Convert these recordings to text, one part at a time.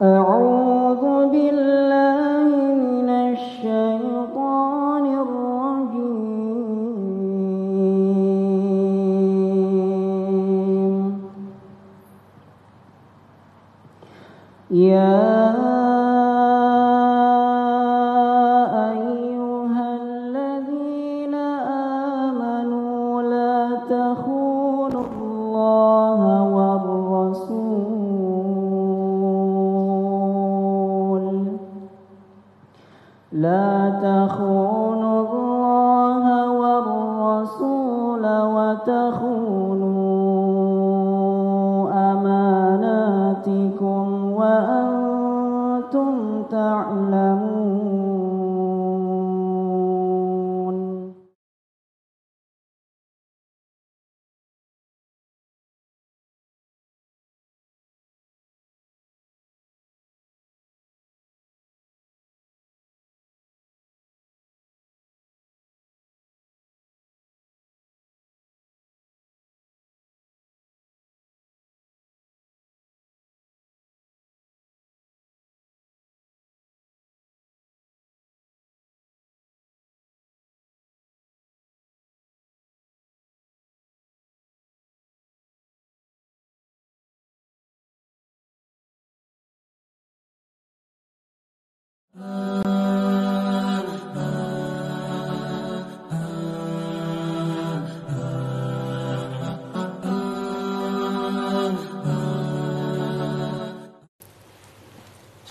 嗯。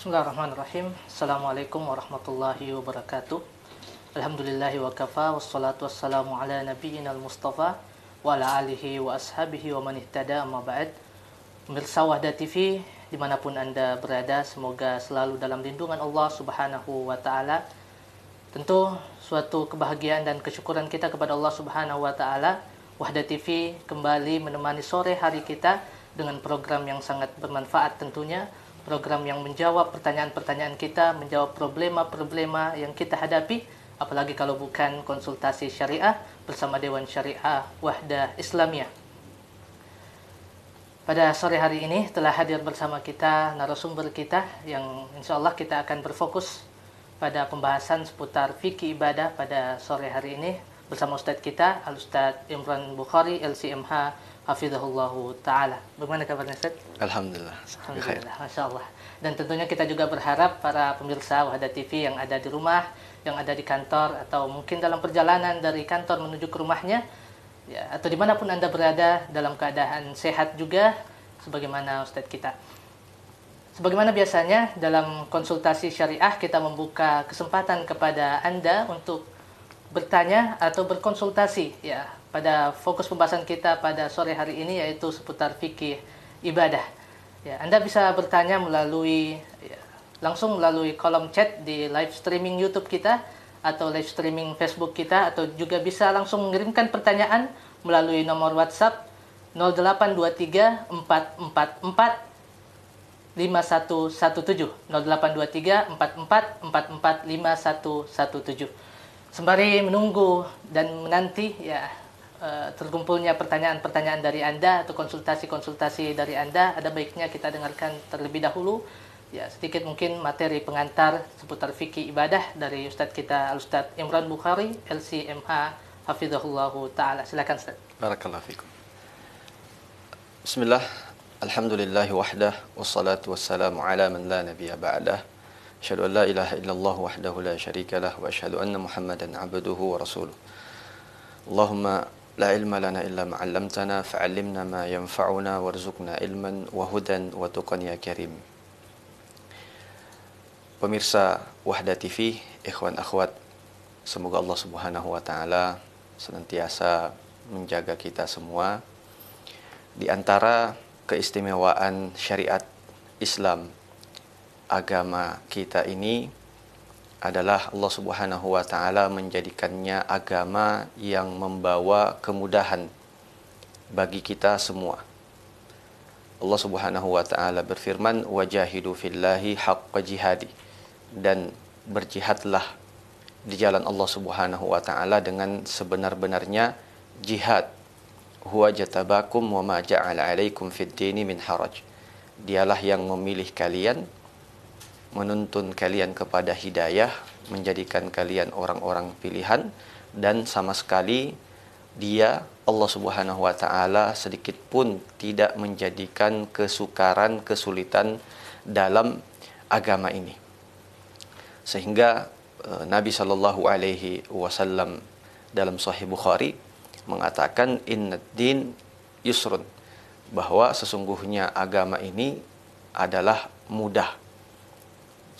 Bismillahirrahmanirrahim. Assalamualaikum warahmatullahi wabarakatuh. Alhamdulillahi wa kafa wassalatu wassalamu ala nabiyyina al-mustafa wa ala alihi wa ashabihi wa man ihtada amma ba'd. Pemirsa Wahda TV dimanapun Anda berada, semoga selalu dalam lindungan Allah Subhanahu wa taala. Tentu suatu kebahagiaan dan kesyukuran kita kepada Allah Subhanahu wa taala. Wahda TV kembali menemani sore hari kita dengan program yang sangat bermanfaat tentunya program yang menjawab pertanyaan-pertanyaan kita, menjawab problema-problema yang kita hadapi, apalagi kalau bukan konsultasi syariah bersama Dewan Syariah Wahda Islamiyah. Pada sore hari ini telah hadir bersama kita narasumber kita yang insya Allah kita akan berfokus pada pembahasan seputar fikih ibadah pada sore hari ini bersama Ustadz kita Al Ustadz Imran Bukhari LCMH hafizahullah taala. Bagaimana kabarnya Ustaz? Alhamdulillah. Alhamdulillah, Masya Allah. Dan tentunya kita juga berharap para pemirsa Wahda TV yang ada di rumah, yang ada di kantor atau mungkin dalam perjalanan dari kantor menuju ke rumahnya ya, atau dimanapun Anda berada dalam keadaan sehat juga sebagaimana Ustadz kita. Sebagaimana biasanya dalam konsultasi syariah kita membuka kesempatan kepada Anda untuk bertanya atau berkonsultasi ya pada fokus pembahasan kita pada sore hari ini yaitu seputar fikih ibadah. Ya, Anda bisa bertanya melalui ya, langsung melalui kolom chat di live streaming YouTube kita atau live streaming Facebook kita atau juga bisa langsung mengirimkan pertanyaan melalui nomor WhatsApp 0823 444 5117 0823 44 44 5117 sembari menunggu dan menanti ya Eh, terkumpulnya pertanyaan-pertanyaan dari Anda atau konsultasi-konsultasi dari Anda, ada baiknya kita dengarkan terlebih dahulu ya sedikit mungkin materi pengantar seputar fikih ibadah dari Ustadz kita Ustadz Imran Bukhari LCMH Hafizahullah Ta'ala silakan Ustadz Barakallahu fikum Bismillah Alhamdulillahi wahdah Wassalatu wassalamu ala man la nabiya ba'dah Asyadu an la ilaha illallah wahdahu la sharika lah Wa asyadu anna muhammadan abduhu wa rasuluh Allahumma لا علم لنا إلا ما علمتنا فعلمنا ما ينفعنا وارزقنا علما وهدى وتقا يا كريم Pemirsa Wahda TV, ikhwan akhwat, semoga Allah Subhanahu wa taala senantiasa menjaga kita semua. Di antara keistimewaan syariat Islam agama kita ini adalah Allah Subhanahu wa taala menjadikannya agama yang membawa kemudahan bagi kita semua. Allah Subhanahu wa taala berfirman wajahidu fillahi haqqa jihadi dan berjihadlah di jalan Allah Subhanahu wa taala dengan sebenar-benarnya jihad. Huwa jatabakum wa ma ja'ala alaikum fid dini min haraj. Dialah yang memilih kalian menuntun kalian kepada hidayah, menjadikan kalian orang-orang pilihan dan sama sekali dia Allah Subhanahu wa taala sedikit pun tidak menjadikan kesukaran, kesulitan dalam agama ini. Sehingga e, Nabi Shallallahu alaihi wasallam dalam Sahih Bukhari mengatakan inna din yusrun bahwa sesungguhnya agama ini adalah mudah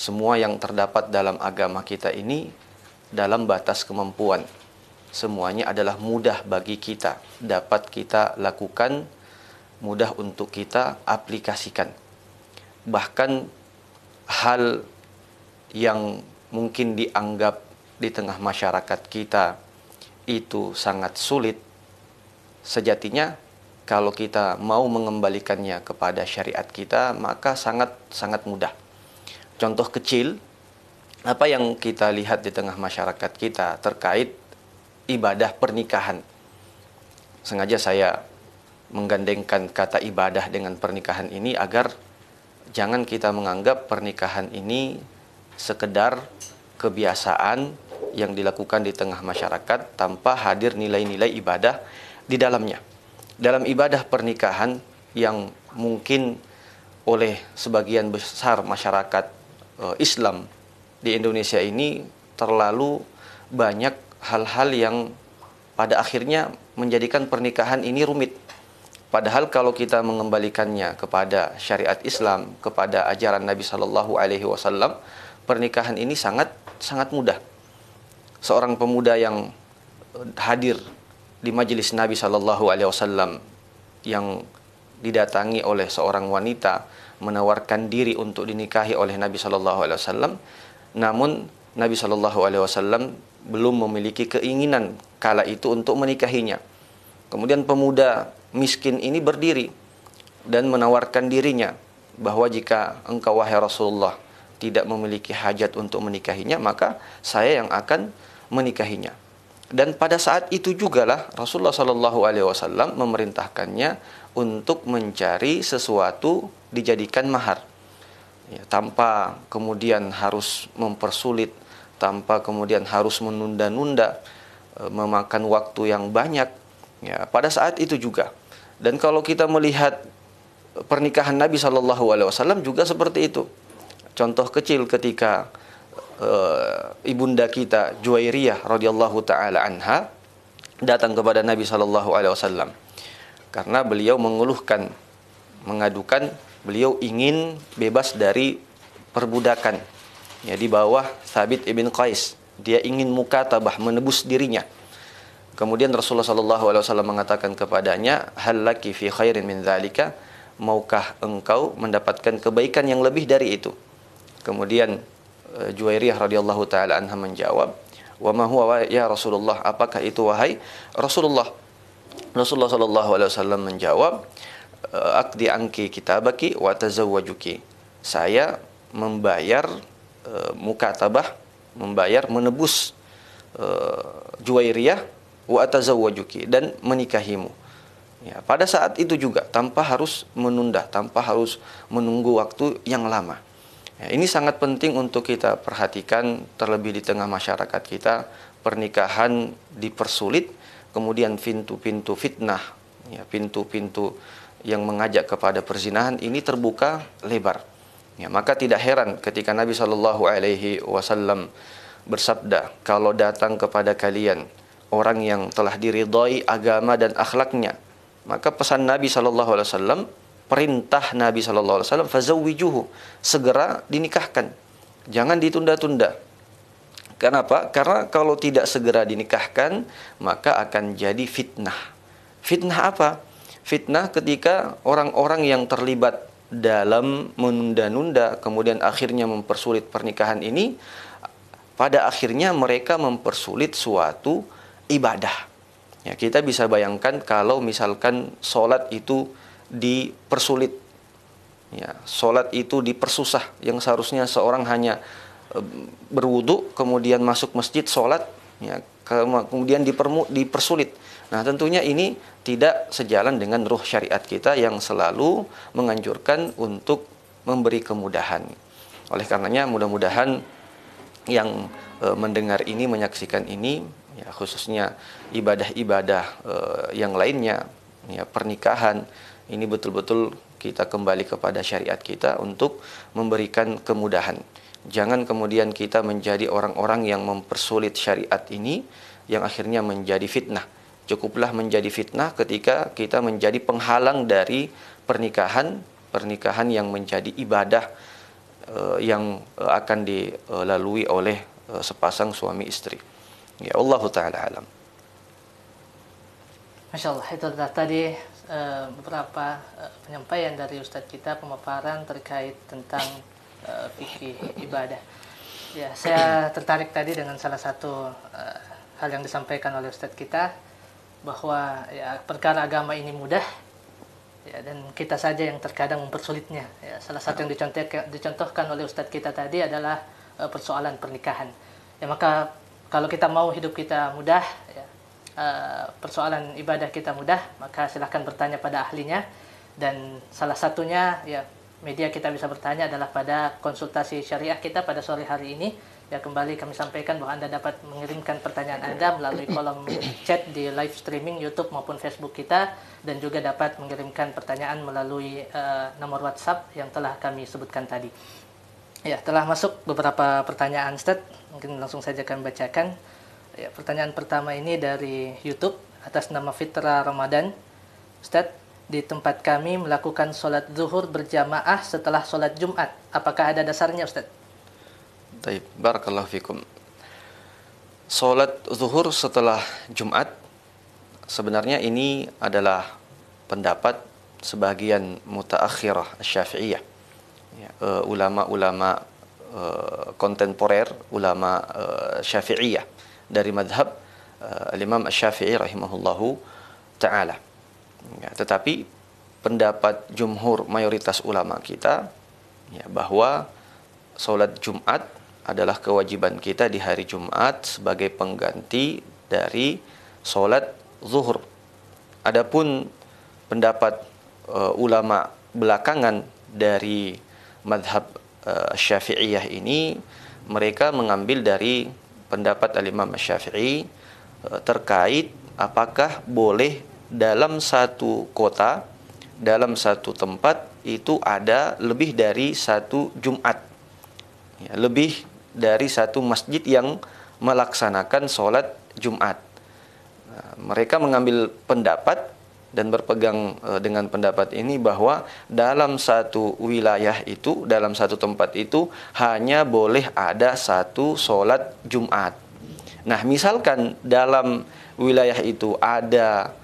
semua yang terdapat dalam agama kita ini dalam batas kemampuan. Semuanya adalah mudah bagi kita, dapat kita lakukan, mudah untuk kita aplikasikan. Bahkan hal yang mungkin dianggap di tengah masyarakat kita itu sangat sulit. Sejatinya kalau kita mau mengembalikannya kepada syariat kita, maka sangat sangat mudah contoh kecil apa yang kita lihat di tengah masyarakat kita terkait ibadah pernikahan. Sengaja saya menggandengkan kata ibadah dengan pernikahan ini agar jangan kita menganggap pernikahan ini sekedar kebiasaan yang dilakukan di tengah masyarakat tanpa hadir nilai-nilai ibadah di dalamnya. Dalam ibadah pernikahan yang mungkin oleh sebagian besar masyarakat Eh, Islam di Indonesia ini terlalu banyak hal-hal yang pada akhirnya menjadikan pernikahan ini rumit. Padahal kalau kita mengembalikannya kepada syariat Islam, kepada ajaran Nabi Shallallahu Alaihi Wasallam, pernikahan ini sangat sangat mudah. Seorang pemuda yang eh, hadir di majelis Nabi Shallallahu Alaihi Wasallam yang didatangi oleh seorang wanita menawarkan diri untuk dinikahi oleh Nabi Shallallahu Alaihi Wasallam, namun Nabi Shallallahu Alaihi Wasallam belum memiliki keinginan kala itu untuk menikahinya. Kemudian pemuda miskin ini berdiri dan menawarkan dirinya bahwa jika engkau wahai Rasulullah tidak memiliki hajat untuk menikahinya, maka saya yang akan menikahinya. Dan pada saat itu juga lah Rasulullah Shallallahu Alaihi Wasallam memerintahkannya untuk mencari sesuatu dijadikan mahar, ya, tanpa kemudian harus mempersulit, tanpa kemudian harus menunda-nunda, e, memakan waktu yang banyak. Ya, pada saat itu juga. Dan kalau kita melihat pernikahan Nabi Shallallahu Alaihi Wasallam juga seperti itu. Contoh kecil ketika Eh, ibunda kita Juwairiyah radhiyallahu taala anha datang kepada Nabi sallallahu alaihi wasallam karena beliau mengeluhkan mengadukan beliau ingin bebas dari perbudakan ya di bawah Thabit ibn Qais dia ingin mukatabah menebus dirinya kemudian Rasulullah sallallahu alaihi wasallam mengatakan kepadanya laki fi khairin min dzalika maukah engkau mendapatkan kebaikan yang lebih dari itu kemudian Eh, Juwairiyah radhiyallahu taala anha menjawab, "Wa ma huwa ya Rasulullah? Apakah itu wahai Rasulullah?" Rasulullah sallallahu alaihi wasallam menjawab, eh, "Aqdi anki kitabaki wa tazawwajuki." Saya membayar e, mukatabah, membayar menebus e, Juwairiyah wa tazawwajuki dan menikahimu. Ya, pada saat itu juga tanpa harus menunda, tanpa harus menunggu waktu yang lama. Ya, ini sangat penting untuk kita perhatikan terlebih di tengah masyarakat kita pernikahan dipersulit, kemudian pintu-pintu fitnah, ya pintu-pintu yang mengajak kepada perzinahan ini terbuka lebar. Ya, maka tidak heran ketika Nabi Shallallahu Alaihi Wasallam bersabda, kalau datang kepada kalian orang yang telah diridhoi agama dan akhlaknya, maka pesan Nabi Shallallahu Alaihi Wasallam perintah Nabi Shallallahu Alaihi Wasallam fazawijuhu segera dinikahkan jangan ditunda-tunda kenapa karena kalau tidak segera dinikahkan maka akan jadi fitnah fitnah apa fitnah ketika orang-orang yang terlibat dalam menunda-nunda kemudian akhirnya mempersulit pernikahan ini pada akhirnya mereka mempersulit suatu ibadah ya kita bisa bayangkan kalau misalkan sholat itu dipersulit. Ya, solat itu dipersusah yang seharusnya seorang hanya eh, berwudu kemudian masuk masjid solat ya kemudian dipermu, dipersulit. Nah, tentunya ini tidak sejalan dengan ruh syariat kita yang selalu menganjurkan untuk memberi kemudahan. Oleh karenanya, mudah-mudahan yang e, mendengar ini, menyaksikan ini, ya, khususnya ibadah-ibadah e, yang lainnya, ya, pernikahan, ini betul-betul kita kembali kepada syariat kita untuk memberikan kemudahan. Jangan kemudian kita menjadi orang-orang yang mempersulit syariat ini yang akhirnya menjadi fitnah. Cukuplah menjadi fitnah ketika kita menjadi penghalang dari pernikahan, pernikahan yang menjadi ibadah eh, yang eh, akan dilalui oleh eh, sepasang suami istri. Ya Allah taala alam. Masya Allah itu tadi Eh, beberapa eh, penyampaian dari Ustadz kita pemaparan terkait tentang uh, fikih ibadah. Ya, saya tertarik tadi dengan salah satu hal yang disampaikan oleh Ustadz kita bahwa ya perkara agama ini mudah ya dan kita saja yang terkadang mempersulitnya. Ya, salah satu yang dicontohkan, oleh Ustadz kita tadi adalah persoalan pernikahan. Ya maka kalau kita mau hidup kita mudah Eh, persoalan ibadah kita mudah, maka silahkan bertanya pada ahlinya. Dan salah satunya ya media kita bisa bertanya adalah pada konsultasi syariah kita pada sore hari ini. Ya kembali kami sampaikan bahwa Anda dapat mengirimkan pertanyaan Anda melalui kolom chat di live streaming YouTube maupun Facebook kita dan juga dapat mengirimkan pertanyaan melalui uh, nomor WhatsApp yang telah kami sebutkan tadi. Ya, telah masuk beberapa pertanyaan Ustaz. Mungkin langsung saja kami bacakan. Ya, pertanyaan pertama ini dari YouTube atas nama Fitra Ramadan. Ustaz, di tempat kami melakukan sholat zuhur berjamaah setelah sholat Jumat. Apakah ada dasarnya Ustaz? Baik, barakallahu fikum. Sholat zuhur setelah Jumat, sebenarnya ini adalah pendapat sebagian mutaakhirah syafi'iyah. Ya, eh, ulama-ulama uh, uh, kontemporer, ulama uh, syafi'iyah dari madhab uh, eh, Imam Syafi'i rahimahullahu taala. Ya, tetapi pendapat jumhur mayoritas ulama kita ya, bahwa sholat Jumat adalah kewajiban kita di hari Jumat sebagai pengganti dari sholat zuhur. Adapun pendapat uh, ulama belakangan dari madhab uh, syafi'iyah ini mereka mengambil dari pendapat Al-Imam Syafi'i eh, terkait apakah boleh dalam satu kota, dalam satu tempat itu ada lebih dari satu Jumat. Ya, lebih dari satu masjid yang melaksanakan sholat Jumat. Nah, mereka mengambil pendapat dan berpegang eh, dengan pendapat ini bahwa dalam satu wilayah itu, dalam satu tempat itu hanya boleh ada satu sholat Jumat. Nah, misalkan dalam wilayah itu ada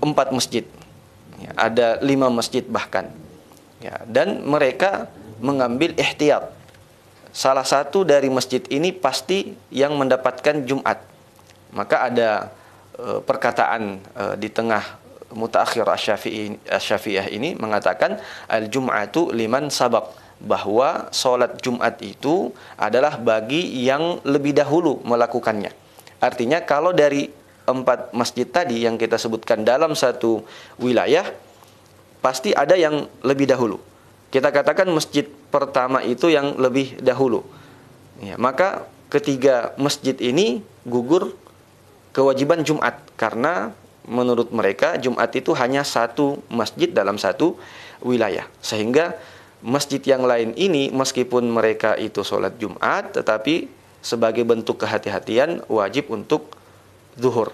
empat masjid, ya, ada lima masjid bahkan, ya, dan mereka mengambil ihtiyat. Salah satu dari masjid ini pasti yang mendapatkan Jumat. Maka ada eh, perkataan eh, di tengah mutaakhir asy ini mengatakan al-jum'atu liman sabak bahwa sholat Jumat itu adalah bagi yang lebih dahulu melakukannya. Artinya kalau dari empat masjid tadi yang kita sebutkan dalam satu wilayah, pasti ada yang lebih dahulu. Kita katakan masjid pertama itu yang lebih dahulu. Ya, maka ketiga masjid ini gugur kewajiban Jumat karena menurut mereka Jumat itu hanya satu masjid dalam satu wilayah. Sehingga masjid yang lain ini meskipun mereka itu sholat Jumat tetapi sebagai bentuk kehati-hatian wajib untuk zuhur.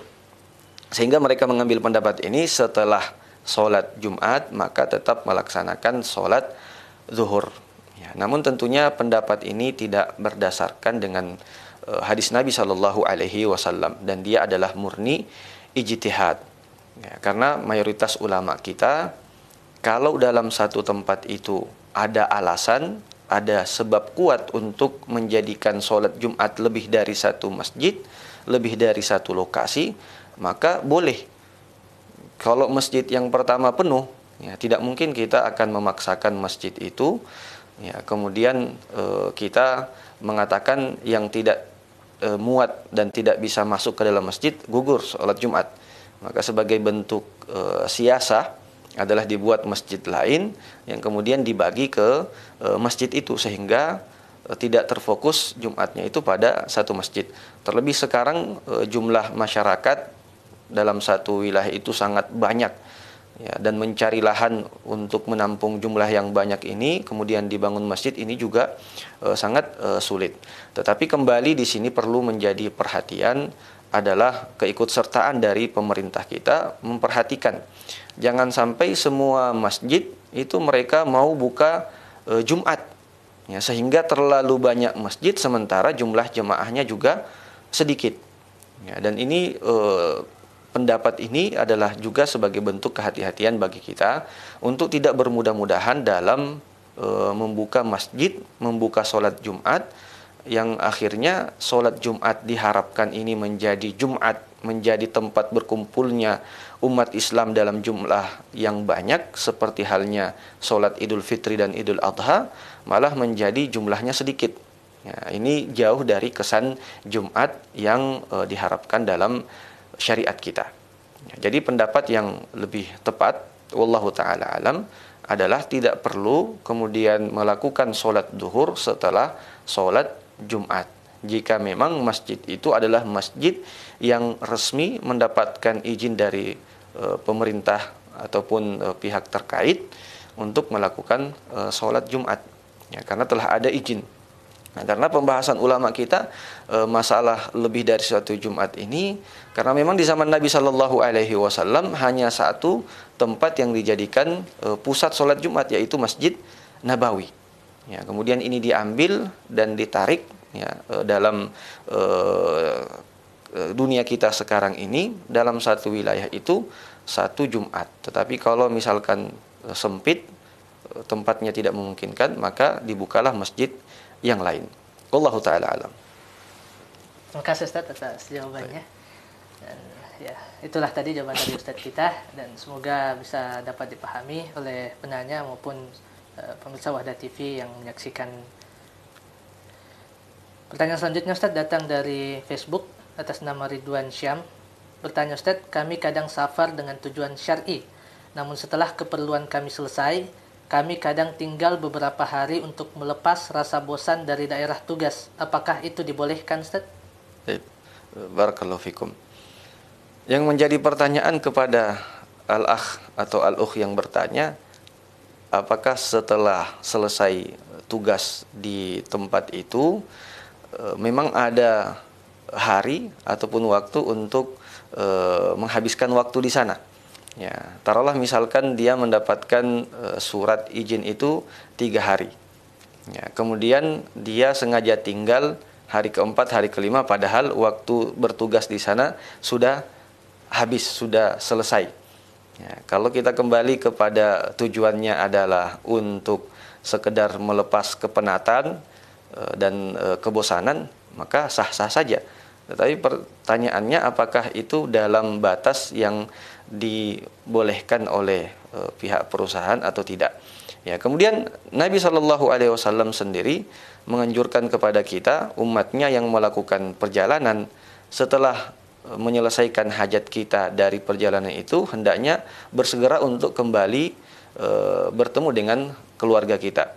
Sehingga mereka mengambil pendapat ini setelah sholat Jumat maka tetap melaksanakan sholat zuhur. Ya, namun tentunya pendapat ini tidak berdasarkan dengan eh, hadis Nabi Shallallahu Alaihi Wasallam dan dia adalah murni ijtihad. Ya, karena mayoritas ulama kita kalau dalam satu tempat itu ada alasan, ada sebab kuat untuk menjadikan sholat Jumat lebih dari satu masjid, lebih dari satu lokasi, maka boleh. Kalau masjid yang pertama penuh, ya tidak mungkin kita akan memaksakan masjid itu. Ya, kemudian eh, kita mengatakan yang tidak e, muat dan tidak bisa masuk ke dalam masjid, gugur sholat Jumat. Maka sebagai bentuk e, siasah adalah dibuat masjid lain yang kemudian dibagi ke e, masjid itu sehingga e, tidak terfokus Jumatnya itu pada satu masjid. Terlebih sekarang e, jumlah masyarakat dalam satu wilayah itu sangat banyak ya, dan mencari lahan untuk menampung jumlah yang banyak ini, kemudian dibangun masjid ini juga e, sangat e, sulit. Tetapi kembali di sini perlu menjadi perhatian adalah keikutsertaan dari pemerintah kita memperhatikan jangan sampai semua masjid itu mereka mau buka e, Jumat ya sehingga terlalu banyak masjid sementara jumlah jemaahnya juga sedikit ya dan ini e, pendapat ini adalah juga sebagai bentuk kehati-hatian bagi kita untuk tidak bermudah-mudahan dalam e, membuka masjid, membuka sholat Jumat yang akhirnya sholat Jumat diharapkan ini menjadi Jumat menjadi tempat berkumpulnya umat Islam dalam jumlah yang banyak seperti halnya sholat Idul Fitri dan Idul Adha malah menjadi jumlahnya sedikit ya, ini jauh dari kesan Jumat yang e, diharapkan dalam syariat kita. Jadi pendapat yang lebih tepat, wallahu taala alam, adalah tidak perlu kemudian melakukan sholat duhur setelah sholat Jumat. Jika memang masjid itu adalah masjid yang resmi mendapatkan izin dari e, pemerintah ataupun e, pihak terkait untuk melakukan e, eh, sholat Jumat, ya, karena telah ada izin Nah, karena pembahasan ulama kita e, masalah lebih dari satu Jumat ini karena memang di zaman Nabi Shallallahu alaihi wasallam hanya satu tempat yang dijadikan e, pusat sholat Jumat yaitu Masjid Nabawi. Ya, kemudian ini diambil dan ditarik ya e, dalam e, dunia kita sekarang ini dalam satu wilayah itu satu Jumat. Tetapi kalau misalkan e, sempit tempatnya tidak memungkinkan maka dibukalah masjid yang lain. Wallahu taala alam. Terima kasih Ustaz atas jawabannya. Dan ya, itulah tadi jawaban dari Ustaz kita dan semoga bisa dapat dipahami oleh penanya maupun uh, pemirsa Wahda TV yang menyaksikan Pertanyaan selanjutnya Ustaz datang dari Facebook atas nama Ridwan Syam. Bertanya Ustaz, kami kadang safar dengan tujuan syar'i. Namun setelah keperluan kami selesai, kami kadang tinggal beberapa hari untuk melepas rasa bosan dari daerah tugas. Apakah itu dibolehkan, Ustaz? Barakallahu fikum. Yang menjadi pertanyaan kepada al-akh atau al-ukh yang bertanya, apakah setelah selesai tugas di tempat itu e, memang ada hari ataupun waktu untuk e, menghabiskan waktu di sana? Ya, taruhlah misalkan dia mendapatkan e, surat izin itu tiga hari. Ya, kemudian dia sengaja tinggal hari keempat, hari kelima, padahal waktu bertugas di sana sudah habis, sudah selesai. Ya, kalau kita kembali kepada tujuannya adalah untuk sekedar melepas kepenatan e, dan e, kebosanan, maka sah-sah saja. Tetapi pertanyaannya apakah itu dalam batas yang dibolehkan oleh eh, pihak perusahaan atau tidak. Ya, kemudian Nabi Shallallahu Alaihi Wasallam sendiri menganjurkan kepada kita umatnya yang melakukan perjalanan setelah eh, menyelesaikan hajat kita dari perjalanan itu hendaknya bersegera untuk kembali e, bertemu dengan keluarga kita.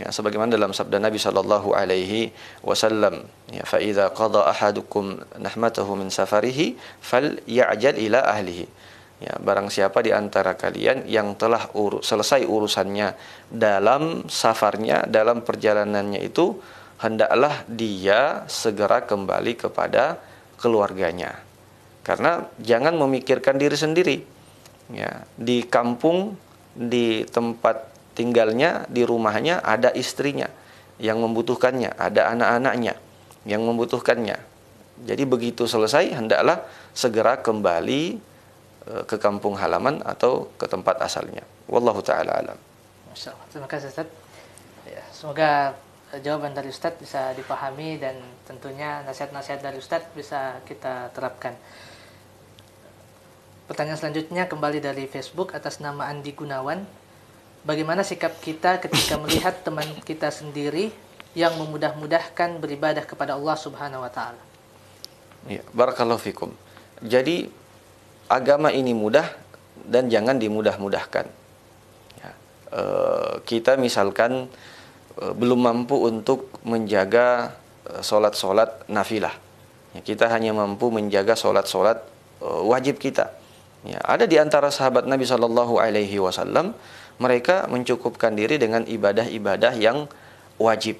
Ya, sebagaimana dalam sabda Nabi Shallallahu Alaihi Wasallam, ya, faida qada ahadukum nahmatahu min safarihi fal ya'jal ila ahlihi. Ya, barang siapa di antara kalian yang telah uru selesai urusannya dalam safarnya, dalam perjalanannya itu, hendaklah dia segera kembali kepada keluarganya. Karena jangan memikirkan diri sendiri. Ya, di kampung, di tempat tinggalnya, di rumahnya ada istrinya yang membutuhkannya, ada anak-anaknya yang membutuhkannya. Jadi begitu selesai hendaklah segera kembali Eh, ke kampung halaman atau ke tempat asalnya. Wallahu taala alam. Terima kasih Ustaz. Ya, semoga eh, jawaban dari Ustadz bisa dipahami dan tentunya nasihat-nasihat dari Ustadz bisa kita terapkan. Pertanyaan selanjutnya kembali dari Facebook atas nama Andi Gunawan. Bagaimana sikap kita ketika melihat teman kita sendiri yang memudah-mudahkan beribadah kepada Allah Subhanahu wa taala? Ya, barakallahu fikum. Jadi agama ini mudah dan jangan dimudah-mudahkan. Ya, e, kita misalkan e, belum mampu untuk menjaga eh, solat-solat nafilah. Ya, kita hanya mampu menjaga solat-solat e, wajib kita. Ya, ada di antara sahabat Nabi Shallallahu Alaihi Wasallam mereka mencukupkan diri dengan ibadah-ibadah yang wajib.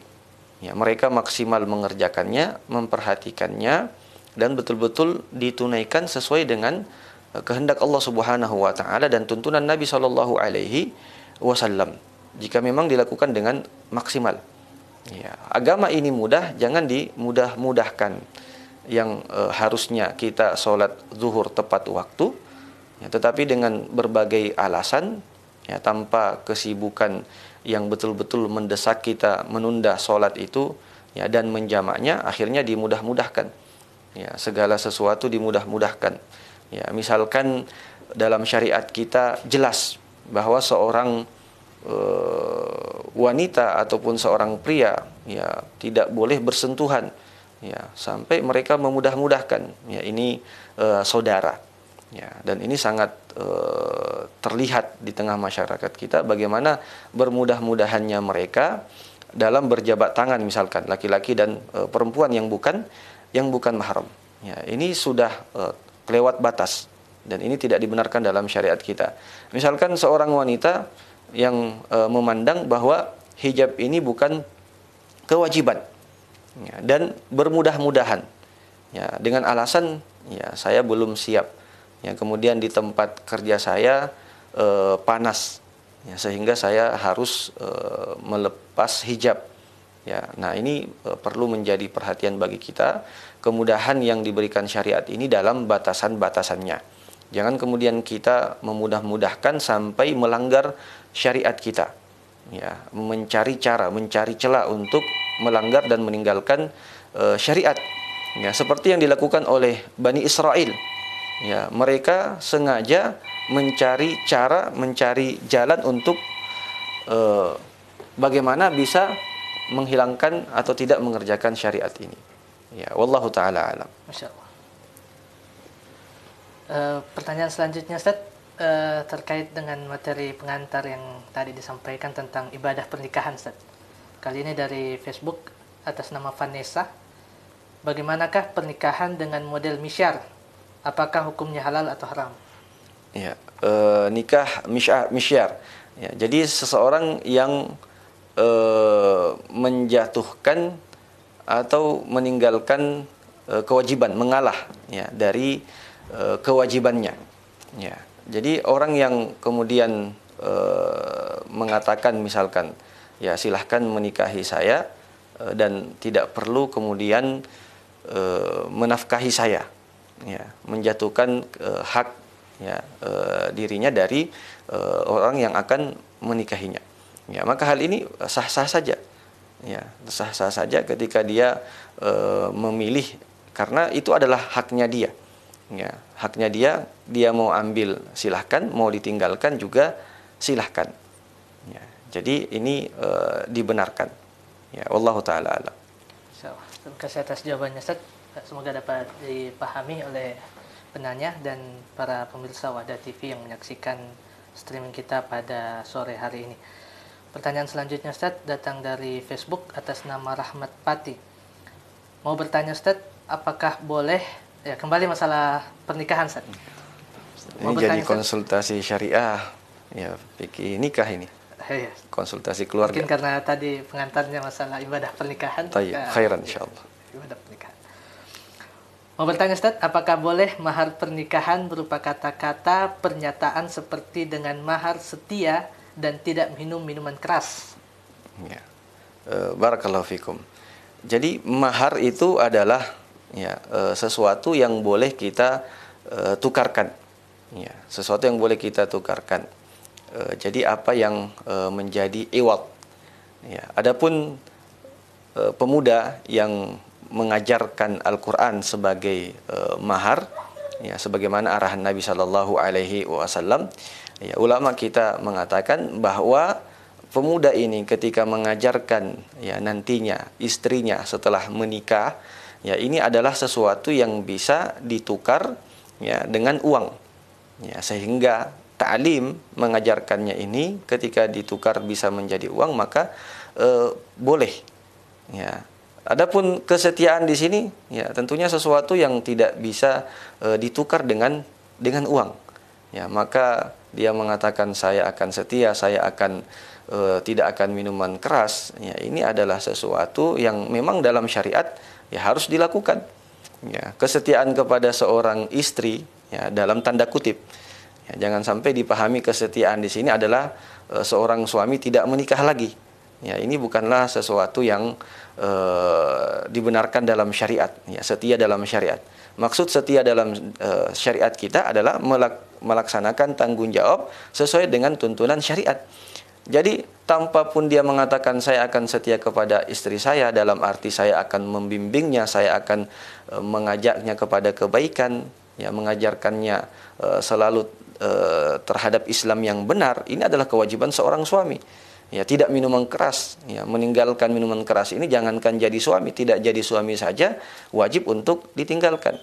Ya, mereka maksimal mengerjakannya, memperhatikannya, dan betul-betul ditunaikan sesuai dengan kehendak Allah Subhanahu wa taala dan tuntunan Nabi Shallallahu alaihi wasallam jika memang dilakukan dengan maksimal. Ya, agama ini mudah, jangan dimudah-mudahkan. Yang e, harusnya kita sholat zuhur tepat waktu, ya, tetapi dengan berbagai alasan, ya, tanpa kesibukan yang betul-betul mendesak kita menunda sholat itu, ya, dan menjamaknya, akhirnya dimudah-mudahkan. Ya, segala sesuatu dimudah-mudahkan Ya, misalkan dalam syariat kita jelas bahwa seorang e, wanita ataupun seorang pria ya tidak boleh bersentuhan ya sampai mereka memudah-mudahkan ya ini e, saudara ya dan ini sangat e, terlihat di tengah masyarakat kita bagaimana bermudah-mudahannya mereka dalam berjabat tangan misalkan laki-laki dan e, perempuan yang bukan yang bukan mahram ya ini sudah e, lewat batas dan ini tidak dibenarkan dalam syariat kita. Misalkan seorang wanita yang e, memandang bahwa hijab ini bukan kewajiban ya, dan bermudah-mudahan ya, dengan alasan ya saya belum siap ya kemudian di tempat kerja saya e, panas ya, sehingga saya harus e, melepas hijab Ya, nah ini uh, perlu menjadi perhatian bagi kita kemudahan yang diberikan syariat ini dalam batasan-batasannya. Jangan kemudian kita memudah-mudahkan sampai melanggar syariat kita. Ya, mencari cara, mencari celah untuk melanggar dan meninggalkan uh, syariat. Ya, seperti yang dilakukan oleh Bani Israel. Ya, mereka sengaja mencari cara, mencari jalan untuk uh, bagaimana bisa menghilangkan atau tidak mengerjakan syariat ini. Ya, wallahu taala alam. Allah. E, eh, pertanyaan selanjutnya Ustaz e, terkait dengan materi pengantar yang tadi disampaikan tentang ibadah pernikahan Ustaz. Kali ini dari Facebook atas nama Vanessa. Bagaimanakah pernikahan dengan model misyar? Apakah hukumnya halal atau haram? Ya, e, nikah misyar, misyar. Ya, jadi seseorang yang e, menjatuhkan atau meninggalkan e, kewajiban mengalah ya dari e, kewajibannya ya jadi orang yang kemudian e, mengatakan misalkan ya silahkan menikahi saya e, dan tidak perlu kemudian e, menafkahi saya ya menjatuhkan e, hak ya e, dirinya dari e, orang yang akan menikahinya Ya, maka hal ini eh, sah-sah saja. Ya, sah-sah saja ketika dia e, memilih karena itu adalah haknya dia. Ya, haknya dia, dia mau ambil silahkan, mau ditinggalkan juga silahkan. Ya, jadi ini e, dibenarkan. Ya, Allah taala alam. Terima kasih atas jawabannya, Ustaz. Semoga dapat dipahami oleh penanya dan para pemirsa Wadah TV yang menyaksikan streaming kita pada sore hari ini. Pertanyaan selanjutnya Ustaz datang dari Facebook atas nama Rahmat Pati. Mau bertanya Ustaz, apakah boleh ya kembali masalah pernikahan Ustaz. Mau ini bertanya, jadi konsultasi syariah ya pikir nikah ini. Ya. Konsultasi keluarga. Mungkin karena tadi pengantarnya masalah ibadah pernikahan. Tayyib, khairan insyaallah. Ibadah pernikahan. Mau bertanya Ustaz, apakah boleh mahar pernikahan berupa kata-kata pernyataan seperti dengan mahar setia dan tidak minum minuman keras. Ya. E, barakallahu fikum. Jadi mahar itu adalah ya eh, sesuatu yang boleh kita e, tukarkan. Ya, sesuatu yang boleh kita tukarkan. E, jadi apa yang e, menjadi iwat. Ya, adapun e, pemuda yang mengajarkan Al-Qur'an sebagai e, mahar ya sebagaimana arahan Nabi Shallallahu alaihi wasallam ya, ulama kita mengatakan bahwa pemuda ini ketika mengajarkan ya nantinya istrinya setelah menikah ya ini adalah sesuatu yang bisa ditukar ya dengan uang ya sehingga ta'lim mengajarkannya ini ketika ditukar bisa menjadi uang maka e, boleh ya adapun kesetiaan di sini ya tentunya sesuatu yang tidak bisa e, ditukar dengan dengan uang ya maka dia mengatakan saya akan setia, saya akan e, tidak akan minuman keras, ya ini adalah sesuatu yang memang dalam syariat ya harus dilakukan. Ya, kesetiaan kepada seorang istri ya dalam tanda kutip. Ya, jangan sampai dipahami kesetiaan di sini adalah e, seorang suami tidak menikah lagi. Ya, ini bukanlah sesuatu yang e, dibenarkan dalam syariat, ya setia dalam syariat. Maksud setia dalam e, syariat kita adalah melak melaksanakan tanggung jawab sesuai dengan tuntunan syariat. Jadi tanpa pun dia mengatakan saya akan setia kepada istri saya dalam arti saya akan membimbingnya, saya akan e, mengajaknya kepada kebaikan, ya mengajarkannya e, selalu e, terhadap Islam yang benar. Ini adalah kewajiban seorang suami. Ya, tidak minuman keras, ya, meninggalkan minuman keras ini jangankan jadi suami, tidak jadi suami saja wajib untuk ditinggalkan.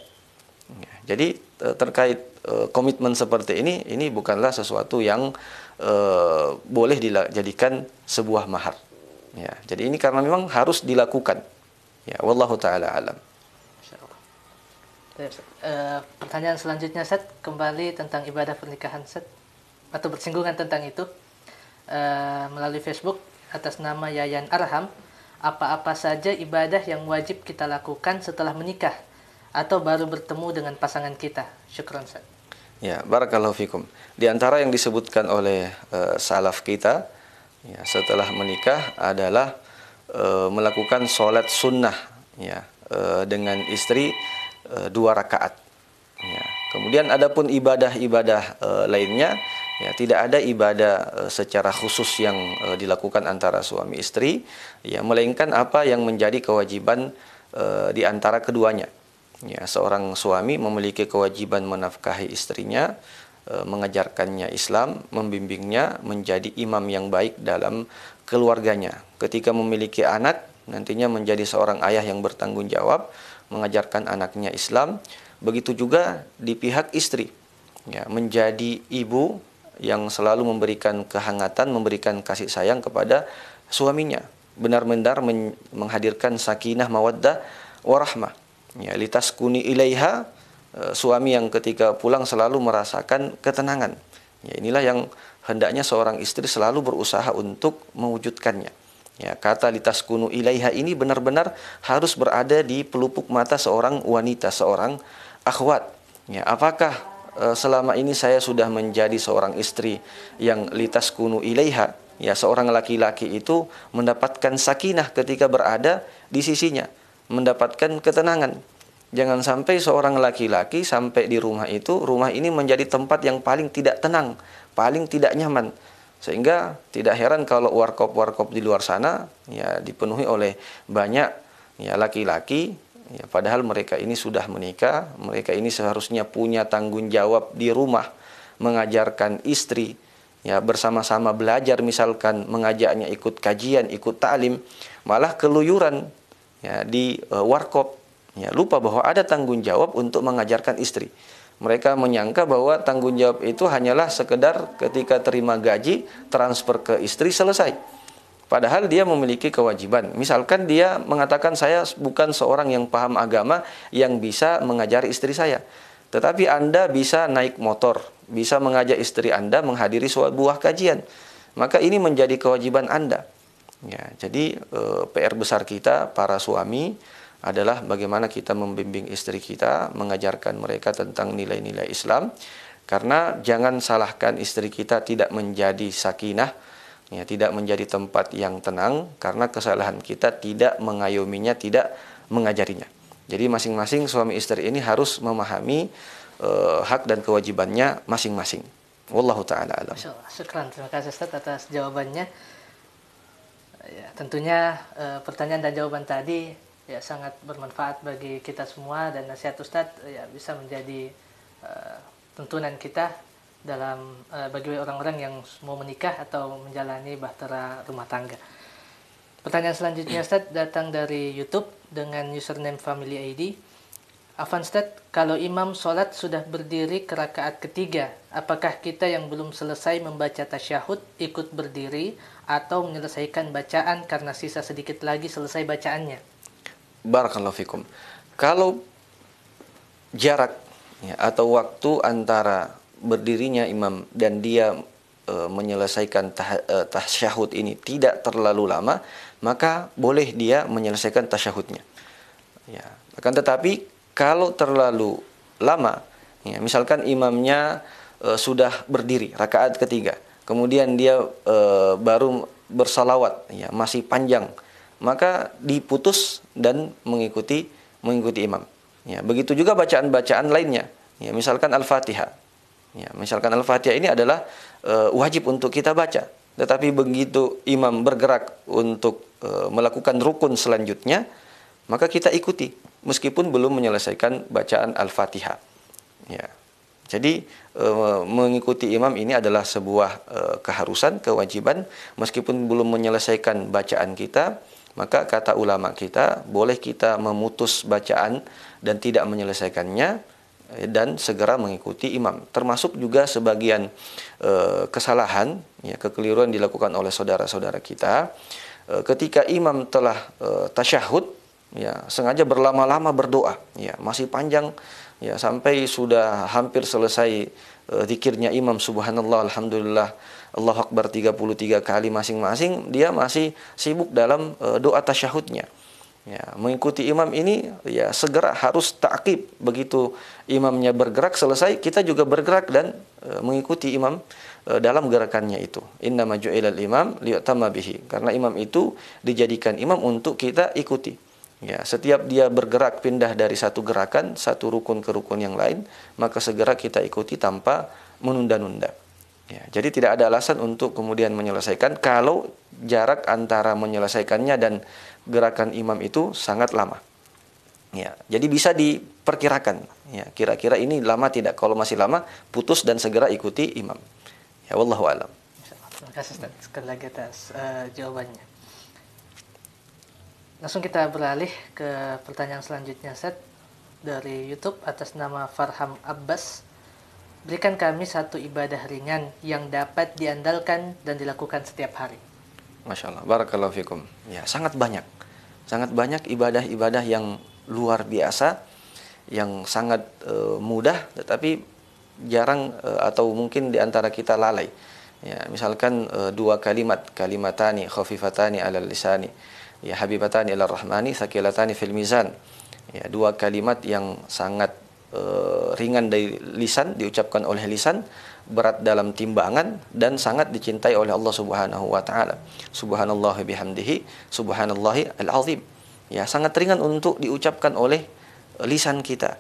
Jadi eh, terkait eh, komitmen seperti ini, ini bukanlah sesuatu yang eh, boleh dijadikan sebuah mahar. Ya, jadi ini karena memang harus dilakukan. Ya, wallahu taala alam. Uh, pertanyaan selanjutnya set kembali tentang ibadah pernikahan set atau bersinggungan tentang itu melalui Facebook atas nama Yayan Arham apa-apa saja ibadah yang wajib kita lakukan setelah menikah atau baru bertemu dengan pasangan kita? Syukran Ustaz. Ya, barakallahu fikum. Di antara yang disebutkan oleh uh, salaf kita ya, setelah menikah adalah uh, melakukan sholat sunnah ya uh, dengan istri uh, dua rakaat. Ya. Kemudian adapun ibadah-ibadah uh, lainnya ya tidak ada ibadah uh, secara khusus yang uh, dilakukan antara suami istri ya melainkan apa yang menjadi kewajiban uh, di antara keduanya Ya, seorang suami memiliki kewajiban menafkahi istrinya, e, mengajarkannya Islam, membimbingnya menjadi imam yang baik dalam keluarganya. Ketika memiliki anak, nantinya menjadi seorang ayah yang bertanggung jawab, mengajarkan anaknya Islam. Begitu juga di pihak istri, ya, menjadi ibu yang selalu memberikan kehangatan, memberikan kasih sayang kepada suaminya, benar-benar menghadirkan sakinah mawaddah warahmah Ya, litas kuni ilaiha e, suami yang ketika pulang selalu merasakan ketenangan. Ya, inilah yang hendaknya seorang istri selalu berusaha untuk mewujudkannya. Ya, kata litas kunu ilaiha ini benar-benar harus berada di pelupuk mata seorang wanita, seorang akhwat. Ya, apakah e, selama ini saya sudah menjadi seorang istri yang litas kunu ilaiha? Ya, seorang laki-laki itu mendapatkan sakinah ketika berada di sisinya mendapatkan ketenangan. Jangan sampai seorang laki-laki sampai di rumah itu, rumah ini menjadi tempat yang paling tidak tenang, paling tidak nyaman. Sehingga tidak heran kalau warkop-warkop di luar sana ya dipenuhi oleh banyak ya laki-laki ya padahal mereka ini sudah menikah, mereka ini seharusnya punya tanggung jawab di rumah mengajarkan istri ya bersama-sama belajar misalkan mengajaknya ikut kajian, ikut ta'lim, malah keluyuran ya, di uh, warkop ya, lupa bahwa ada tanggung jawab untuk mengajarkan istri. Mereka menyangka bahwa tanggung jawab itu hanyalah sekedar ketika terima gaji, transfer ke istri, selesai. Padahal dia memiliki kewajiban. Misalkan dia mengatakan saya bukan seorang yang paham agama yang bisa mengajari istri saya. Tetapi Anda bisa naik motor, bisa mengajak istri Anda menghadiri sebuah kajian. Maka ini menjadi kewajiban Anda. Ya, jadi e, eh, PR besar kita para suami adalah bagaimana kita membimbing istri kita, mengajarkan mereka tentang nilai-nilai Islam. Karena jangan salahkan istri kita tidak menjadi sakinah, ya, tidak menjadi tempat yang tenang karena kesalahan kita tidak mengayominya, tidak mengajarinya. Jadi masing-masing suami istri ini harus memahami e, hak dan kewajibannya masing-masing. Wallahu taala alam. Terima kasih Ustaz atas jawabannya. Ya, tentunya e, pertanyaan dan jawaban tadi ya sangat bermanfaat bagi kita semua dan nasihat Ustadz ya bisa menjadi e, tuntunan kita dalam e, bagi orang-orang yang mau menikah atau menjalani bahtera rumah tangga. Pertanyaan selanjutnya Ustadz datang dari YouTube dengan username Family ID. Afan Ustadz, kalau imam sholat sudah berdiri ke rakaat ketiga, apakah kita yang belum selesai membaca tasyahud ikut berdiri atau menyelesaikan bacaan karena sisa sedikit lagi selesai bacaannya. Barakallahu fikum. Kalau jarak ya, atau waktu antara berdirinya imam dan dia e, menyelesaikan tah, e, tasyahud ini tidak terlalu lama, maka boleh dia menyelesaikan tasyahudnya. Ya, akan tetapi kalau terlalu lama, ya, misalkan imamnya e, sudah berdiri rakaat ketiga, kemudian dia e, baru bersalawat ya masih panjang maka diputus dan mengikuti mengikuti imam ya begitu juga bacaan-bacaan lainnya ya misalkan al-fatihah ya misalkan al-fatihah ini adalah e, wajib untuk kita baca tetapi begitu imam bergerak untuk e, melakukan rukun selanjutnya maka kita ikuti meskipun belum menyelesaikan bacaan al-fatihah ya jadi eh, mengikuti imam ini adalah sebuah eh, keharusan, kewajiban meskipun belum menyelesaikan bacaan kita, maka kata ulama kita boleh kita memutus bacaan dan tidak menyelesaikannya eh, dan segera mengikuti imam. Termasuk juga sebagian kesalahan, ya, kekeliruan dilakukan oleh saudara-saudara kita ketika imam telah e, tasyahud, ya sengaja berlama-lama berdoa, ya masih panjang ya sampai sudah hampir selesai dikirnya eh, imam subhanallah alhamdulillah Allah akbar 33 kali masing-masing dia masih sibuk dalam eh, doa tasyahudnya ya mengikuti imam ini ya segera harus takib begitu imamnya bergerak selesai kita juga bergerak dan uh, mengikuti imam dalam gerakannya itu inna maju'ilal imam liyutama bihi karena imam itu dijadikan imam untuk kita ikuti Ya, setiap dia bergerak pindah dari satu gerakan, satu rukun ke rukun yang lain, maka segera kita ikuti tanpa menunda-nunda. Ya, jadi tidak ada alasan untuk kemudian menyelesaikan kalau jarak antara menyelesaikannya dan gerakan imam itu sangat lama. Ya, jadi bisa diperkirakan. Ya, kira-kira ini lama tidak? Kalau masih lama, putus dan segera ikuti imam. Ya, wallahu alam. Terima kasih Ustaz. Sekali lagi atas uh, jawabannya. Langsung kita beralih ke pertanyaan selanjutnya set dari YouTube atas nama Farham Abbas. Berikan kami satu ibadah ringan yang dapat diandalkan dan dilakukan setiap hari. Masya Allah, barakallahu fikum. Ya, sangat banyak. Sangat banyak ibadah-ibadah yang luar biasa, yang sangat e, mudah, tetapi jarang e, atau mungkin diantara kita lalai. Ya, misalkan e, dua kalimat, kalimatani, khafifatani alal lisani ya habibatani ila rahmani sakilatani fil mizan ya dua kalimat yang sangat uh, ringan dari lisan diucapkan oleh lisan berat dalam timbangan dan sangat dicintai oleh Allah Subhanahu wa taala subhanallahi bihamdihi subhanallahi alazim ya sangat ringan untuk diucapkan oleh lisan kita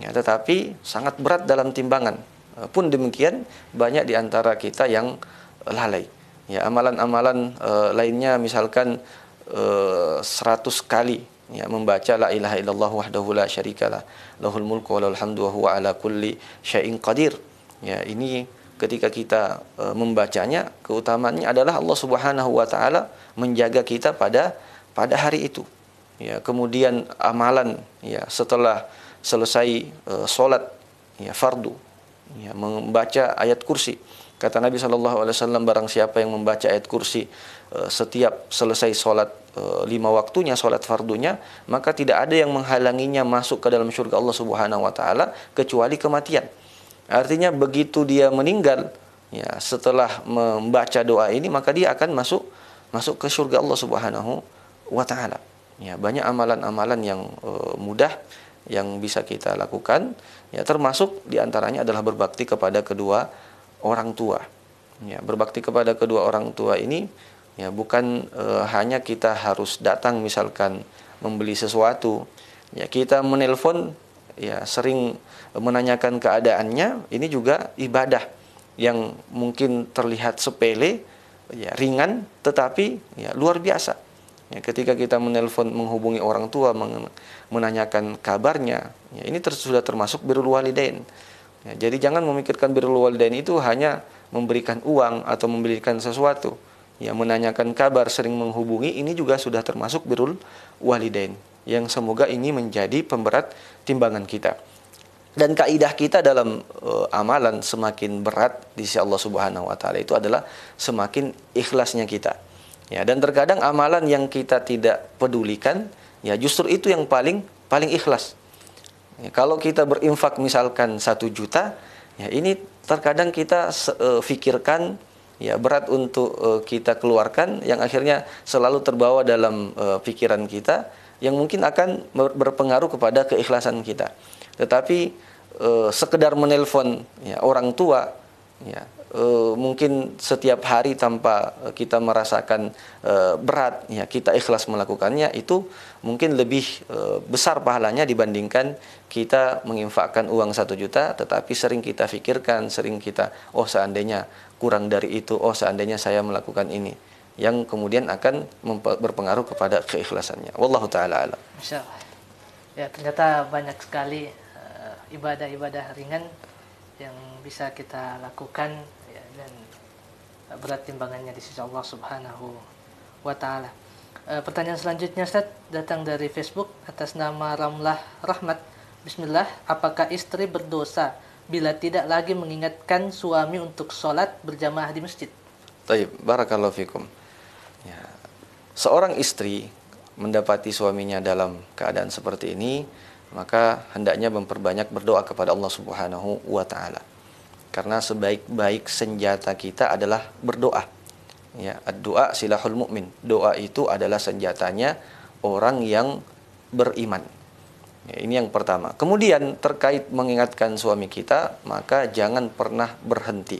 ya tetapi sangat berat dalam timbangan eh, pun demikian banyak di antara kita yang lalai ya amalan-amalan uh, lainnya misalkan seratus kali ya membaca la ilaha illallah wahdahu la syarikalah lahul mulku wa lahul hamdu wa huwa ala kulli syai'in qadir ya ini ketika kita e, membacanya keutamaannya adalah Allah Subhanahu wa taala menjaga kita pada pada hari itu ya kemudian amalan ya setelah selesai e, salat ya fardu ya membaca ayat kursi kata Nabi saw alaihi wasallam barang siapa yang membaca ayat kursi Eh, setiap selesai sholat eh, lima waktunya, sholat fardunya, maka tidak ada yang menghalanginya masuk ke dalam surga Allah Subhanahu Wa Taala kecuali kematian. Artinya begitu dia meninggal, ya setelah membaca doa ini maka dia akan masuk masuk ke surga Allah Subhanahu Wa Taala. Ya banyak amalan-amalan yang uh, mudah yang bisa kita lakukan, ya termasuk diantaranya adalah berbakti kepada kedua orang tua. Ya berbakti kepada kedua orang tua ini ya bukan e, hanya kita harus datang misalkan membeli sesuatu ya kita menelpon ya sering menanyakan keadaannya ini juga ibadah yang mungkin terlihat sepele ya ringan tetapi ya luar biasa ya ketika kita menelpon menghubungi orang tua menanyakan kabarnya ya ini ter sudah termasuk birrul walidain ya, jadi jangan memikirkan birrul walidain itu hanya memberikan uang atau memberikan sesuatu ya menanyakan kabar, sering menghubungi ini juga sudah termasuk birul walidain yang semoga ini menjadi pemberat timbangan kita. Dan kaidah kita dalam e, amalan semakin berat di sisi Allah Subhanahu wa taala itu adalah semakin ikhlasnya kita. Ya, dan terkadang amalan yang kita tidak pedulikan, ya justru itu yang paling paling ikhlas. Ya, kalau kita berinfak misalkan satu juta, ya ini terkadang kita pikirkan ya berat untuk uh, kita keluarkan yang akhirnya selalu terbawa dalam uh, pikiran kita yang mungkin akan berpengaruh kepada keikhlasan kita. Tetapi uh, sekedar menelpon ya, orang tua ya mungkin setiap hari tanpa kita merasakan berat ya kita ikhlas melakukannya itu mungkin lebih besar pahalanya dibandingkan kita menginfakkan uang satu juta tetapi sering kita pikirkan sering kita oh seandainya kurang dari itu oh seandainya saya melakukan ini yang kemudian akan berpengaruh kepada keikhlasannya wallahu taala alam ya ternyata banyak sekali eh, ibadah-ibadah ringan yang bisa kita lakukan ya, dan berat timbangannya di sisi Allah Subhanahu wa taala. E, pertanyaan selanjutnya Ustaz datang dari Facebook atas nama Ramlah Rahmat. Bismillah, apakah istri berdosa bila tidak lagi mengingatkan suami untuk sholat berjamaah di masjid. Taib, barakallahu fikum. Ya. Seorang istri mendapati suaminya dalam keadaan seperti ini, maka hendaknya memperbanyak berdoa kepada Allah Subhanahu wa taala. Karena sebaik-baik senjata kita adalah berdoa. Ya, doa silahul mukmin. Doa itu adalah senjatanya orang yang beriman Ya, ini yang pertama. Kemudian terkait mengingatkan suami kita, maka jangan pernah berhenti.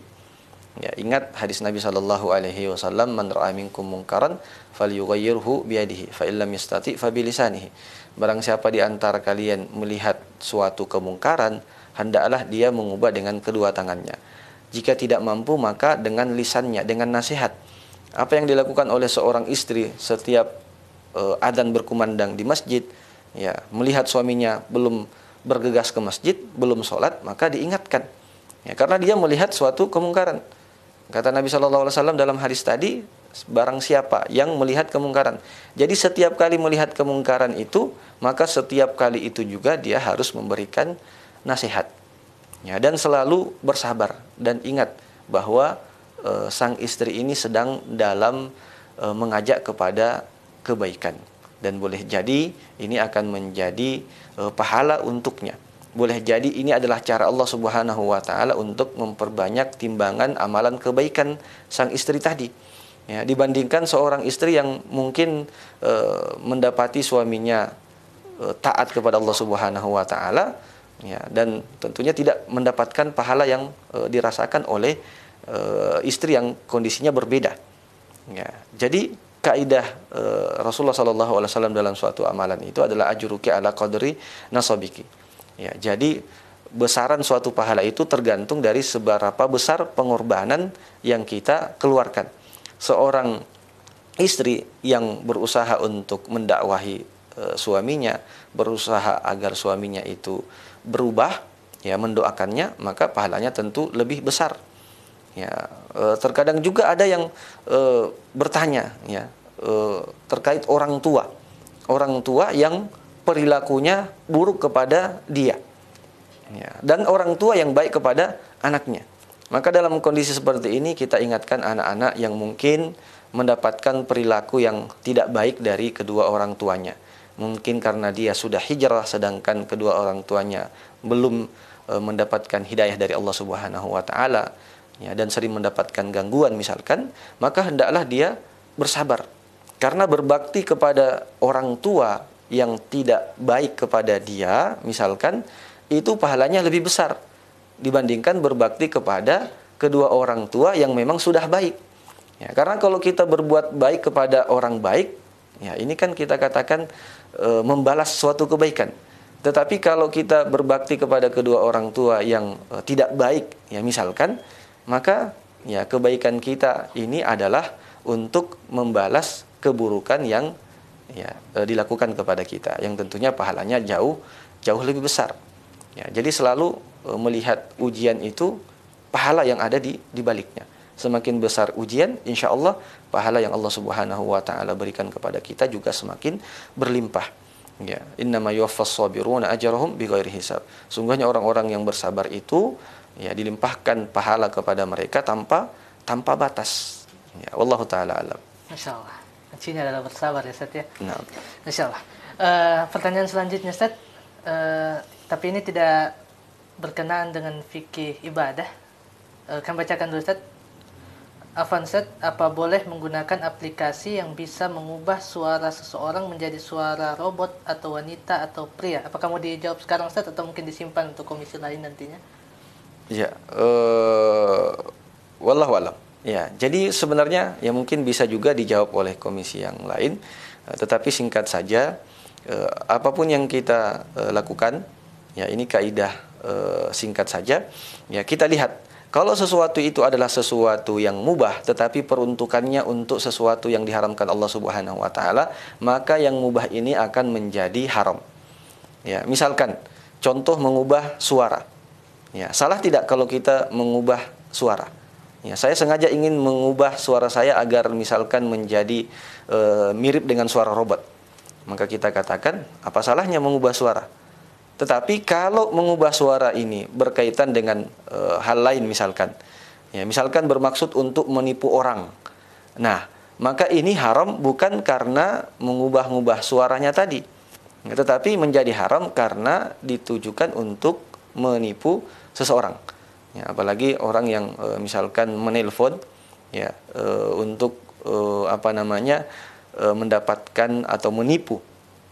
Ya, ingat hadis Nabi Shallallahu Alaihi Wasallam, "Man ra'a mungkaran, biyadihi, fa illam yastati fabilisanihi." Barang siapa di antara kalian melihat suatu kemungkaran, hendaklah dia mengubah dengan kedua tangannya. Jika tidak mampu, maka dengan lisannya, dengan nasihat. Apa yang dilakukan oleh seorang istri setiap uh, eh, adan berkumandang di masjid, ya melihat suaminya belum bergegas ke masjid, belum sholat, maka diingatkan. Ya, karena dia melihat suatu kemungkaran. Kata Nabi saw dalam hadis tadi, barang siapa yang melihat kemungkaran. Jadi setiap kali melihat kemungkaran itu, maka setiap kali itu juga dia harus memberikan nasihat. Ya, dan selalu bersabar dan ingat bahwa e, sang istri ini sedang dalam e, mengajak kepada kebaikan dan boleh jadi ini akan menjadi uh, pahala untuknya. Boleh jadi ini adalah cara Allah Subhanahu wa taala untuk memperbanyak timbangan amalan kebaikan sang istri tadi. Ya, dibandingkan seorang istri yang mungkin eh, mendapati suaminya eh, taat kepada Allah Subhanahu wa taala ya dan tentunya tidak mendapatkan pahala yang e, dirasakan oleh e, istri yang kondisinya berbeda. Ya. Jadi kaidah e, Rasulullah Shallallahu Alaihi Wasallam dalam suatu amalan itu adalah ajuruki ala qadri nasabiki. Ya, jadi besaran suatu pahala itu tergantung dari seberapa besar pengorbanan yang kita keluarkan. Seorang istri yang berusaha untuk mendakwahi e, suaminya, berusaha agar suaminya itu berubah, ya mendoakannya, maka pahalanya tentu lebih besar Ya, e, terkadang juga ada yang e, bertanya ya e, terkait orang tua, orang tua yang perilakunya buruk kepada dia, ya, dan orang tua yang baik kepada anaknya. Maka dalam kondisi seperti ini kita ingatkan anak-anak yang mungkin mendapatkan perilaku yang tidak baik dari kedua orang tuanya. Mungkin karena dia sudah hijrah sedangkan kedua orang tuanya belum e, mendapatkan hidayah dari Allah Subhanahu wa taala ya, dan sering mendapatkan gangguan misalkan, maka hendaklah dia bersabar. Karena berbakti kepada orang tua yang tidak baik kepada dia, misalkan, itu pahalanya lebih besar dibandingkan berbakti kepada kedua orang tua yang memang sudah baik. Ya, karena kalau kita berbuat baik kepada orang baik, ya ini kan kita katakan e, membalas suatu kebaikan. Tetapi kalau kita berbakti kepada kedua orang tua yang e, tidak baik, ya misalkan, maka ya kebaikan kita ini adalah untuk membalas keburukan yang ya e, dilakukan kepada kita yang tentunya pahalanya jauh jauh lebih besar. Ya, jadi selalu e, melihat ujian itu pahala yang ada di di baliknya. Semakin besar ujian, insya Allah pahala yang Allah Subhanahu wa taala berikan kepada kita juga semakin berlimpah. Ya, innama yuwaffas sabiruna ajrahum bighairi hisab. Sungguhnya orang-orang yang bersabar itu ya dilimpahkan pahala kepada mereka tanpa tanpa batas ya Allah taala alam Masya Allah kuncinya adalah bersabar ya Ustaz ya nah. Masya Allah eh, pertanyaan selanjutnya Ustaz uh, tapi ini tidak berkenaan dengan fikih ibadah uh, kan bacakan dulu Ustaz Avanset, apa boleh menggunakan aplikasi yang bisa mengubah suara seseorang menjadi suara robot atau wanita atau pria? Apakah mau dijawab sekarang Ustaz atau mungkin disimpan untuk komisi lain nantinya? Ya, uh, eh, wallahu alam. Ya, jadi sebenarnya ya mungkin bisa juga dijawab oleh komisi yang lain, uh, tetapi singkat saja uh, apapun yang kita uh, lakukan, ya ini kaidah uh, singkat saja. Ya kita lihat kalau sesuatu itu adalah sesuatu yang mubah tetapi peruntukannya untuk sesuatu yang diharamkan Allah Subhanahu wa taala, maka yang mubah ini akan menjadi haram. Ya, misalkan contoh mengubah suara. Ya, salah tidak kalau kita mengubah suara? Ya, saya sengaja ingin mengubah suara saya agar misalkan menjadi e, mirip dengan suara robot. Maka kita katakan, apa salahnya mengubah suara? Tetapi kalau mengubah suara ini berkaitan dengan e, hal lain misalkan, ya misalkan bermaksud untuk menipu orang. Nah, maka ini haram bukan karena mengubah-ubah suaranya tadi, tetapi menjadi haram karena ditujukan untuk menipu seseorang. Ya, apalagi orang yang e, misalkan menelpon ya e, untuk e, apa namanya e, mendapatkan atau menipu.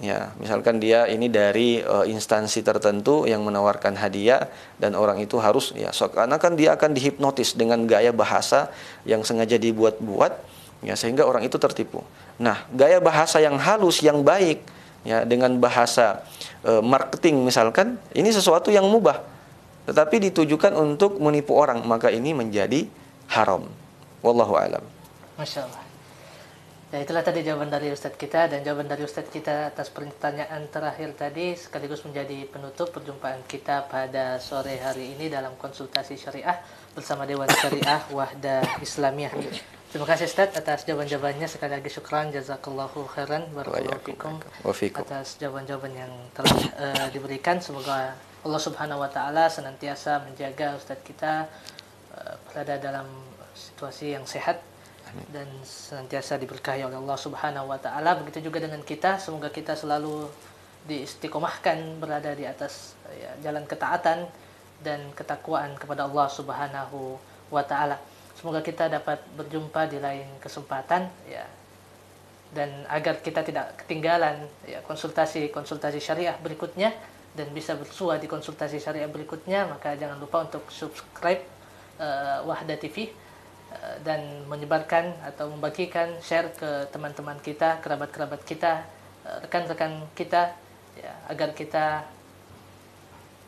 Ya, misalkan dia ini dari e, instansi tertentu yang menawarkan hadiah dan orang itu harus ya karena kan dia akan dihipnotis dengan gaya bahasa yang sengaja dibuat-buat ya sehingga orang itu tertipu. Nah, gaya bahasa yang halus yang baik ya dengan bahasa e, marketing misalkan ini sesuatu yang mubah tetapi ditujukan untuk menipu orang maka ini menjadi haram wallahu alam masya Allah ya itulah tadi jawaban dari Ustadz kita dan jawaban dari Ustadz kita atas pertanyaan terakhir tadi sekaligus menjadi penutup perjumpaan kita pada sore hari ini dalam konsultasi syariah bersama Dewan Syariah Wahda Islamiyah Terima kasih Ustaz atas jawaban-jawabannya sekali lagi syukran jazakallahu khairan barakallahu fikum atas jawaban-jawaban yang telah uh, diberikan semoga Allah Subhanahu wa taala senantiasa menjaga Ustaz kita uh, berada dalam situasi yang sehat dan senantiasa diberkahi oleh Allah Subhanahu wa taala begitu juga dengan kita semoga kita selalu diistiqomahkan berada di atas uh, ya, jalan ketaatan dan ketakwaan kepada Allah Subhanahu wa taala. Semoga kita dapat berjumpa di lain kesempatan ya. Dan agar kita tidak ketinggalan ya konsultasi-konsultasi syariah berikutnya dan bisa bersua di konsultasi syariah berikutnya, maka jangan lupa untuk subscribe uh, Wahda TV uh, eh, dan menyebarkan atau membagikan share ke teman-teman kita, kerabat-kerabat kita, eh, rekan-rekan uh, kita ya agar kita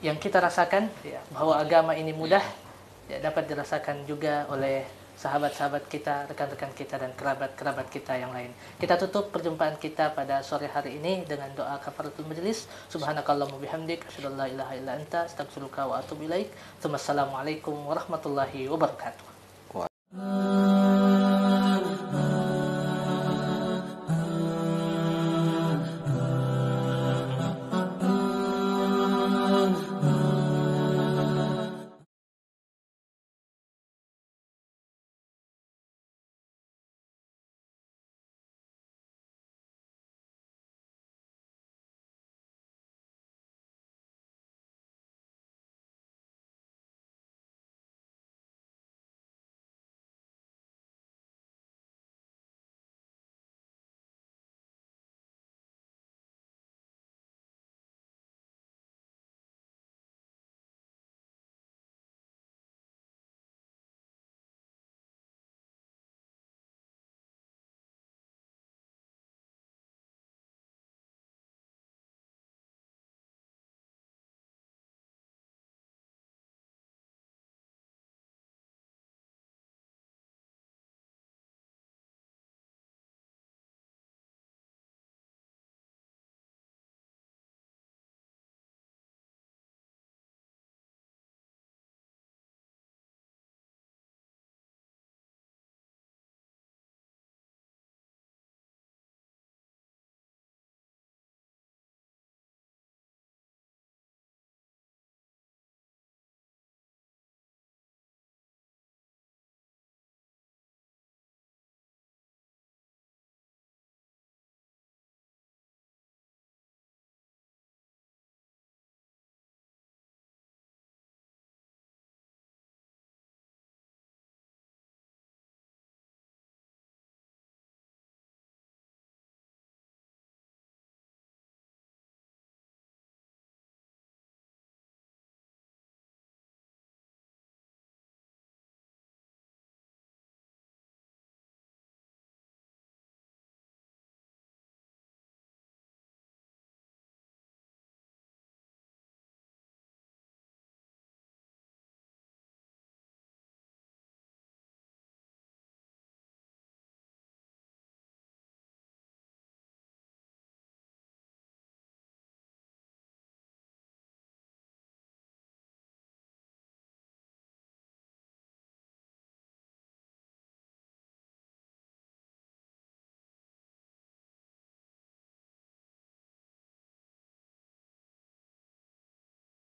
yang kita rasakan ya bahwa agama ini mudah ya, dapat dirasakan juga oleh sahabat-sahabat kita, rekan-rekan kita dan kerabat-kerabat kita yang lain. Kita tutup perjumpaan kita pada sore hari ini dengan doa kafaratul majelis. Subhanakallahumma bihamdik asyhadu ilaha illa anta astaghfiruka wa atubu ilaik. Wassalamualaikum warahmatullahi wabarakatuh. Wow.